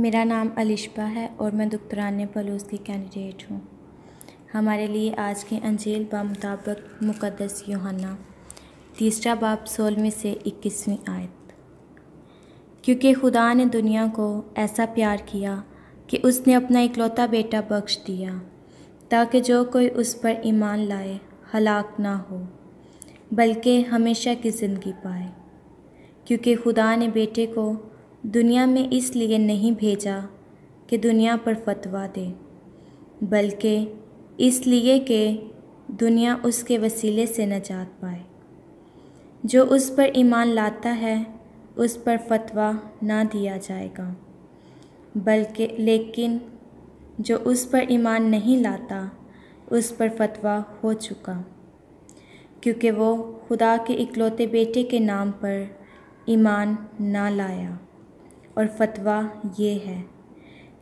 मेरा नाम अलिशबा है और मैं दुखतराने पलोस की कैंडिडेट हूँ हमारे लिए आज के अंजेल बा मुताबक मुकदस योहाना तीसरा बाप सोलहवीं से इक्कीसवीं आयत क्योंकि खुदा ने दुनिया को ऐसा प्यार किया कि उसने अपना इकलौता बेटा बख्श दिया ताकि जो कोई उस पर ईमान लाए हलाक ना हो बल्कि हमेशा की ज़िंदगी पाए क्योंकि खुदा ने बेटे को दुनिया में इसलिए नहीं भेजा कि दुनिया पर फतवा दे बल्कि इसलिए कि दुनिया उसके वसीले से नजात पाए जो उस पर ईमान लाता है उस पर फतवा ना दिया जाएगा बल्कि लेकिन जो उस पर ईमान नहीं लाता उस पर फतवा हो चुका क्योंकि वो खुदा के इकलौते बेटे के नाम पर ईमान ना लाया और फतवा ये है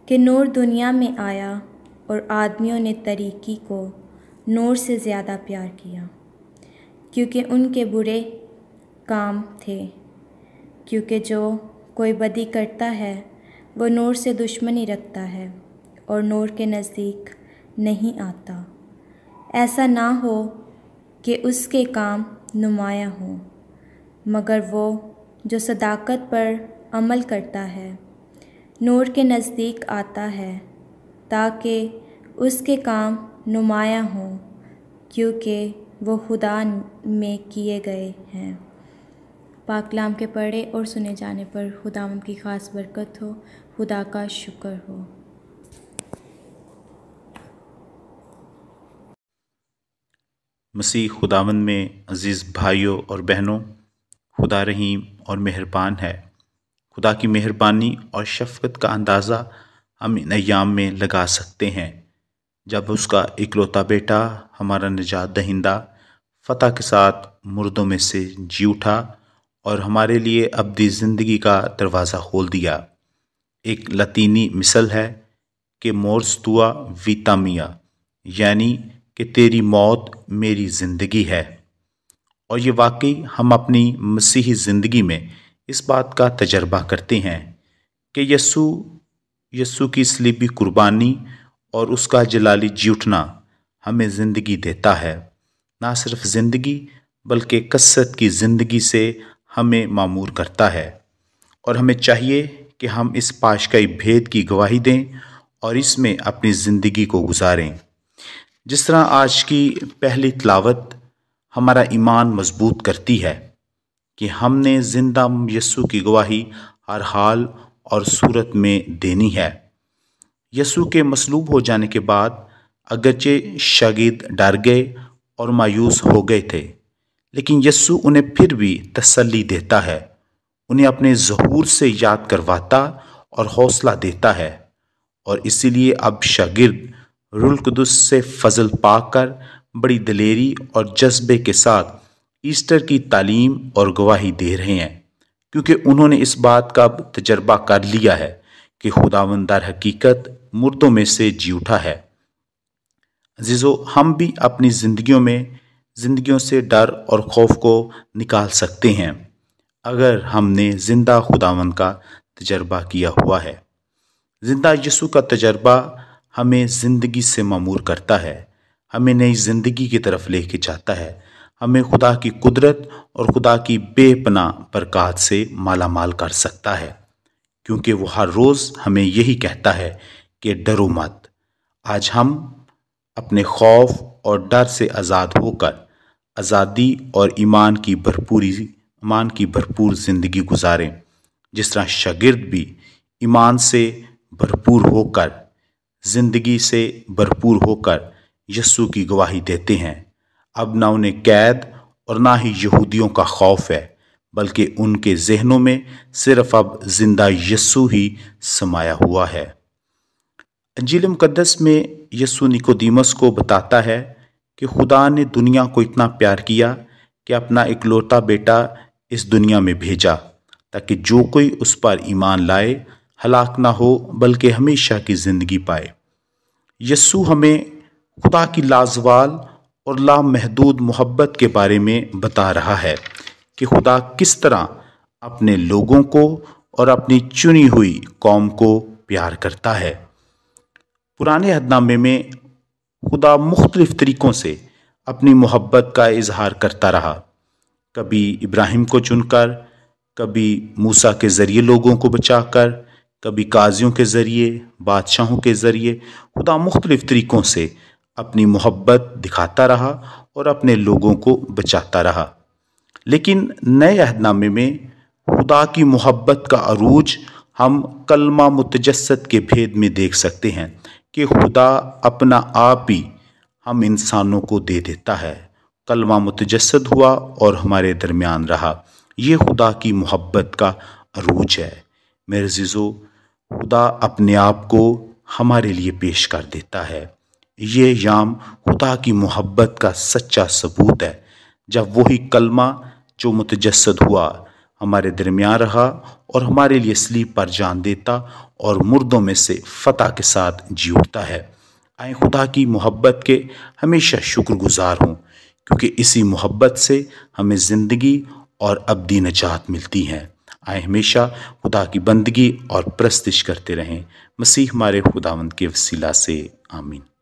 कि नूर दुनिया में आया और आदमियों ने तरीक़ी को नूर से ज़्यादा प्यार किया क्योंकि उनके बुरे काम थे क्योंकि जो कोई बदी करता है वो नूर से दुश्मनी रखता है और नूर के नज़दीक नहीं आता ऐसा ना हो कि उसके काम नुमाया हो मगर वो जो सदाकत पर अमल करता है नूर के नज़दीक आता है ताकि उसके काम नुमाया हों क्योंकि वो खुदा में किए गए हैं पाकलाम के पढ़े और सुने जाने पर खुदा की ख़ास बरकत हो खुदा का शुक्र हो मसीह खुदावन में अज़ीज़ भाइयों और बहनों खुदा रहीम और मेहरबान है खुदा की मेहरबानी और शफकत का अंदाज़ा हम इन अयाम में लगा सकते हैं जब उसका इकलौता बेटा हमारा निजात दहिंदा फतह के साथ मुर्दों में से जी उठा और हमारे लिए अबदी ज़िंदगी का दरवाज़ा खोल दिया एक लतीनी मिसल है कि मोर्स तुआ वीतामिया यानी कि तेरी मौत मेरी ज़िंदगी है और ये वाकई हम अपनी मसीही ज़िंदगी में इस बात का तजर्बा करते हैं कि यसु यसु की स्लीबी कुर्बानी और उसका जलाली जी उठना हमें ज़िंदगी देता है ना सिर्फ ज़िंदगी बल्कि कसरत की ज़िंदगी से हमें मामूर करता है और हमें चाहिए कि हम इस पाशकाई भेद की गवाही दें और इसमें अपनी ज़िंदगी को गुजारें जिस तरह आज की पहली तलावत हमारा ईमान मजबूत करती है कि हमने जिंदा यस्सु की गवाही हर हाल और सूरत में देनी है यस्सु के मसलूब हो जाने के बाद अगरचे शागिद डर गए और मायूस हो गए थे लेकिन यस्सु उन्हें फिर भी तसल्ली देता है उन्हें अपने जहूर से याद करवाता और हौसला देता है और इसीलिए अब शागिर्द रुलकदस से फजल पाकर बड़ी दलेरी और जज्बे के साथ ईस्टर की तालीम और गवाही दे रहे हैं क्योंकि उन्होंने इस बात का तजर्बा कर लिया है कि खुदावंदार हकीकत मुर्दों में से जी उठा है जिजो हम भी अपनी ज़िंदगियों में ज़िंदगियों से डर और खौफ को निकाल सकते हैं अगर हमने ज़िंदा खुदावंद का तजर्बा किया हुआ है ज़िंदा यसु का तजर्बा हमें ज़िंदगी से मामूर करता है हमें नई ज़िंदगी की तरफ लेके जाता है हमें खुदा की कुदरत और खुदा की बेपना बरक़ात से माला माल कर सकता है क्योंकि वो हर रोज़ हमें यही कहता है कि डरो मत आज हम अपने खौफ और डर से आज़ाद होकर आज़ादी और ईमान की भरपूरी ईमान की भरपूर ज़िंदगी गुजारें जिस तरह शागिर्द भी ईमान से भरपूर होकर ज़िंदगी से भरपूर होकर यस्सू की गवाही देते हैं अब ना उन्हें कैद और ना ही यहूदियों का खौफ है बल्कि उनके जहनों में सिर्फ अब जिंदा यस्सु ही समाया हुआ है अंजील मुकदस में यस्सु निकोदीमस को बताता है कि खुदा ने दुनिया को इतना प्यार किया कि अपना इकलौता बेटा इस दुनिया में भेजा ताकि जो कोई उस पर ईमान लाए हलाक ना हो बल्कि हमेशा की ज़िंदगी पाए यस्सु हमें खुदा की लाजवाल और लामहदूद मोहब्बत के बारे में बता रहा है कि खुदा किस तरह अपने लोगों को और अपनी चुनी हुई कौम को प्यार करता है पुराने हदनामे में खुदा मुख्तलिफ तरीक़ों से अपनी मोहब्बत का इजहार करता रहा कभी इब्राहिम को चुनकर कभी मूसा के ज़रिए लोगों को बचाकर कभी काजियों के ज़रिए बादशाहों के ज़रिए खुदा मुख्तलिफ तरीक़ों से अपनी मोहब्बत दिखाता रहा और अपने लोगों को बचाता रहा लेकिन नए अहदनामे में खुदा की मोहब्बत का अरूज हम कलमा मुतजसद के भेद में देख सकते हैं कि खुदा अपना आप ही हम इंसानों को दे देता है कलमा मुतजसद हुआ और हमारे दरमियान रहा ये खुदा की मोहब्बत का अरूज है मेरे जिजो खुदा अपने आप को हमारे लिए पेश कर देता है ये याम खुदा की मोहब्बत का सच्चा सबूत है जब वही कलमा जो मुतजसद हुआ हमारे दरमियान रहा और हमारे लिए स्लीप पर जान देता और मुर्दों में से फतह के साथ जी उठता है आए खुदा की मोहब्बत के हमेशा शुक्रगुजार हूँ क्योंकि इसी मोहब्बत से हमें ज़िंदगी और अबदी नजात मिलती हैं आए हमेशा खुदा की बंदगी और प्रस्तिश करते रहें मसीह हमारे खुदावंद के वसीला से आमीन